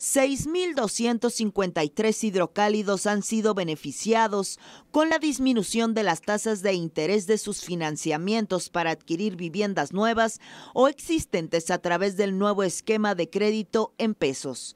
6.253 hidrocálidos han sido beneficiados con la disminución de las tasas de interés de sus financiamientos para adquirir viviendas nuevas o existentes a través del nuevo esquema de crédito en pesos.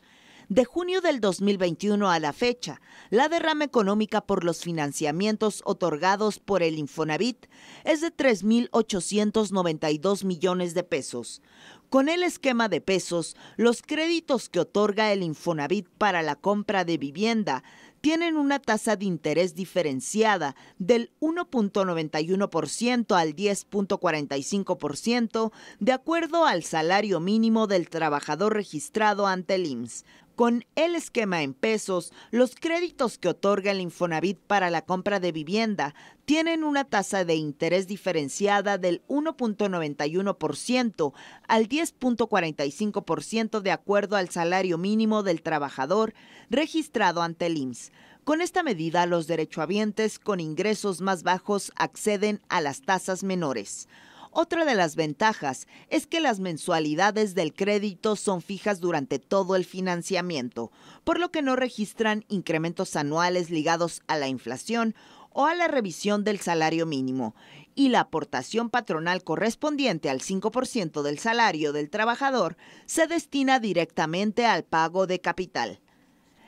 De junio del 2021 a la fecha, la derrama económica por los financiamientos otorgados por el Infonavit es de 3.892 millones de pesos. Con el esquema de pesos, los créditos que otorga el Infonavit para la compra de vivienda tienen una tasa de interés diferenciada del 1.91% al 10.45% de acuerdo al salario mínimo del trabajador registrado ante el IMSS. Con el esquema en pesos, los créditos que otorga el Infonavit para la compra de vivienda tienen una tasa de interés diferenciada del 1.91% al 10.45% de acuerdo al salario mínimo del trabajador registrado ante el IMSS. Con esta medida, los derechohabientes con ingresos más bajos acceden a las tasas menores. Otra de las ventajas es que las mensualidades del crédito son fijas durante todo el financiamiento, por lo que no registran incrementos anuales ligados a la inflación o a la revisión del salario mínimo, y la aportación patronal correspondiente al 5% del salario del trabajador se destina directamente al pago de capital.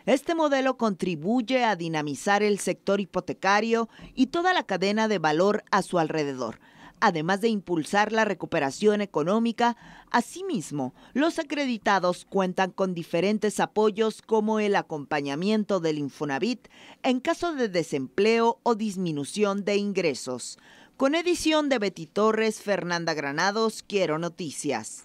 Este modelo contribuye a dinamizar el sector hipotecario y toda la cadena de valor a su alrededor además de impulsar la recuperación económica. Asimismo, los acreditados cuentan con diferentes apoyos como el acompañamiento del Infonavit en caso de desempleo o disminución de ingresos. Con edición de Betty Torres, Fernanda Granados, Quiero Noticias.